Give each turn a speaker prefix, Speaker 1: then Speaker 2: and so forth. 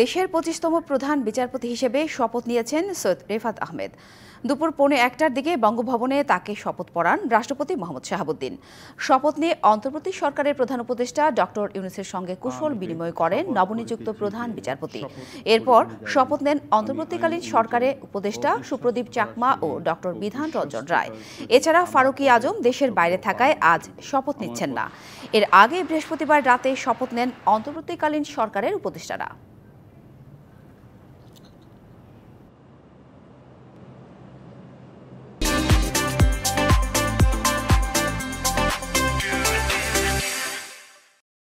Speaker 1: দেশের পঁচিশতম প্রধান বিচারপতি হিসেবে শপথ নিয়েছেন সৈয়দ রেফাত আহমেদ দুপুর পৌনে একটার দিকে বঙ্গভবনে তাকে শপথ পড়ান রাষ্ট্রপতি মোহাম্মদ শাহাবুদ্দিন শপথ নিয়ে অন্তর্বর্তী সরকারের প্রধান উপদেষ্টা ডক্টর ইউনুসের সঙ্গে কুশল বিনিময় করেন নবনিযুক্ত প্রধান বিচারপতি এরপর শপথ নেন অন্তর্বর্তীকালীন সরকারে উপদেষ্টা সুপ্রদীপ চাকমা ও ডক্টর বিধান রঞ্জন রায় এছাড়া ফারুকি আজম দেশের বাইরে থাকায় আজ শপথ নিচ্ছেন না এর আগে বৃহস্পতিবার রাতে শপথ নেন অন্তর্বর্তীকালীন সরকারের উপদেষ্টারা